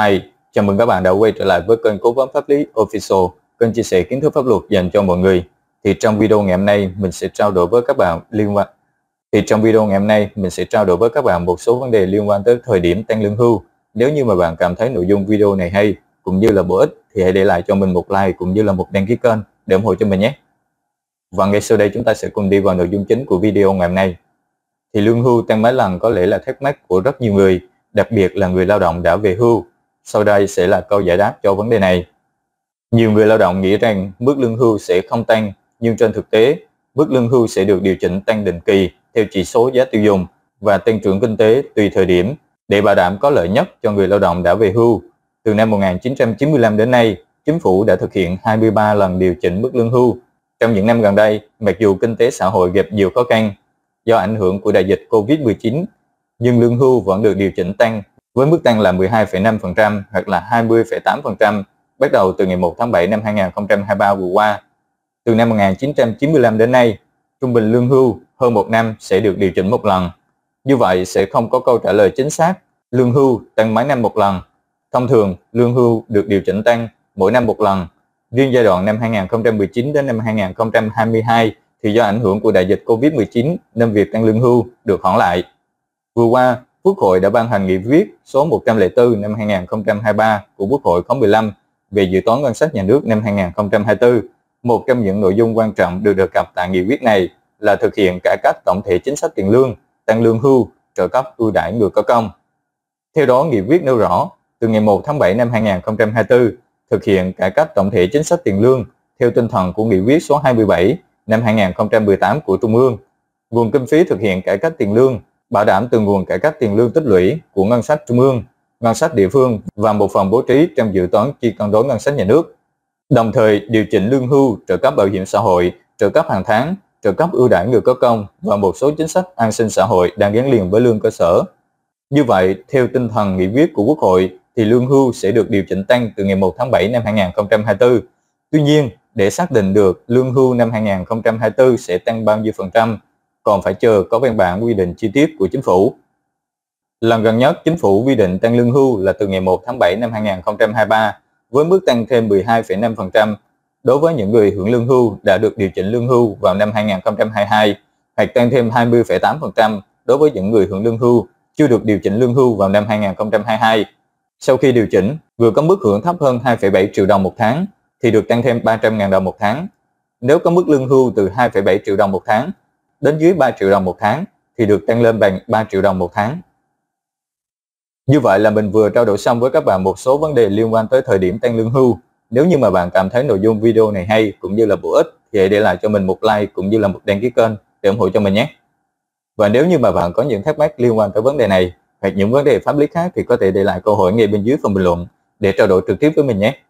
Hi, chào mừng các bạn đã quay trở lại với kênh Cố vấn Pháp lý Official, kênh chia sẻ kiến thức pháp luật dành cho mọi người. Thì trong video ngày hôm nay mình sẽ trao đổi với các bạn liên quan thì trong video ngày hôm nay mình sẽ trao đổi với các bạn một số vấn đề liên quan tới thời điểm tăng lương hưu. Nếu như mà bạn cảm thấy nội dung video này hay cũng như là bổ ích thì hãy để lại cho mình một like cũng như là một đăng ký kênh để ủng hộ cho mình nhé. Và ngay sau đây chúng ta sẽ cùng đi vào nội dung chính của video ngày hôm nay. Thì lương hưu tăng mấy lần có lẽ là thắc mắc của rất nhiều người, đặc biệt là người lao động đã về hưu sau đây sẽ là câu giải đáp cho vấn đề này. Nhiều người lao động nghĩ rằng mức lương hưu sẽ không tăng, nhưng trên thực tế, mức lương hưu sẽ được điều chỉnh tăng định kỳ theo chỉ số giá tiêu dùng và tăng trưởng kinh tế tùy thời điểm để bảo đảm có lợi nhất cho người lao động đã về hưu. Từ năm 1995 đến nay, chính phủ đã thực hiện 23 lần điều chỉnh mức lương hưu. Trong những năm gần đây, mặc dù kinh tế xã hội gặp nhiều khó khăn do ảnh hưởng của đại dịch COVID-19, nhưng lương hưu vẫn được điều chỉnh tăng với mức tăng là 12,5% hoặc là 20,8% bắt đầu từ ngày 1 tháng 7 năm 2023 vừa qua. Từ năm 1995 đến nay, trung bình lương hưu hơn một năm sẽ được điều chỉnh một lần. Như vậy sẽ không có câu trả lời chính xác lương hưu tăng mấy năm một lần. Thông thường, lương hưu được điều chỉnh tăng mỗi năm một lần. Riêng giai đoạn năm 2019 đến năm 2022 thì do ảnh hưởng của đại dịch Covid-19 nên việc tăng lương hưu được hoãn lại. Vừa qua, Quốc hội đã ban hành nghị quyết số 104 năm 2023 của Quốc hội khóa 15 về dự toán ngân sách nhà nước năm 2024. Một trong những nội dung quan trọng được đề cập tại nghị quyết này là thực hiện cải cách tổng thể chính sách tiền lương, tăng lương hưu, trợ cấp ưu đãi người có công. Theo đó, nghị quyết nêu rõ, từ ngày 1 tháng 7 năm 2024, thực hiện cải cách tổng thể chính sách tiền lương theo tinh thần của nghị quyết số 27 năm 2018 của Trung ương. Nguồn kinh phí thực hiện cải cách tiền lương bảo đảm từ nguồn cải cách tiền lương tích lũy của ngân sách trung ương, ngân sách địa phương và một phần bố trí trong dự toán chi cân đối ngân sách nhà nước. Đồng thời điều chỉnh lương hưu, trợ cấp bảo hiểm xã hội, trợ cấp hàng tháng, trợ cấp ưu đãi người có công và một số chính sách an sinh xã hội đang gắn liền với lương cơ sở. Như vậy, theo tinh thần nghị quyết của Quốc hội thì lương hưu sẽ được điều chỉnh tăng từ ngày 1 tháng 7 năm 2024. Tuy nhiên, để xác định được lương hưu năm 2024 sẽ tăng bao nhiêu phần trăm còn phải chờ có văn bản quy định chi tiết của chính phủ. Lần gần nhất, chính phủ quy định tăng lương hưu là từ ngày 1 tháng 7 năm 2023 với mức tăng thêm 12,5% đối với những người hưởng lương hưu đã được điều chỉnh lương hưu vào năm 2022 hoặc tăng thêm 20,8% đối với những người hưởng lương hưu chưa được điều chỉnh lương hưu vào năm 2022. Sau khi điều chỉnh, vừa có mức hưởng thấp hơn 2,7 triệu đồng một tháng thì được tăng thêm 300.000 đồng một tháng. Nếu có mức lương hưu từ 2,7 triệu đồng một tháng đến dưới 3 triệu đồng một tháng thì được tăng lên bằng 3 triệu đồng một tháng. Như vậy là mình vừa trao đổi xong với các bạn một số vấn đề liên quan tới thời điểm tăng lương hưu. Nếu như mà bạn cảm thấy nội dung video này hay cũng như là bổ ích thì hãy để lại cho mình một like cũng như là một đăng ký kênh để ủng hộ cho mình nhé. Và nếu như mà bạn có những thắc mắc liên quan tới vấn đề này hoặc những vấn đề pháp lý khác thì có thể để lại câu hỏi ngay bên dưới phần bình luận để trao đổi trực tiếp với mình nhé.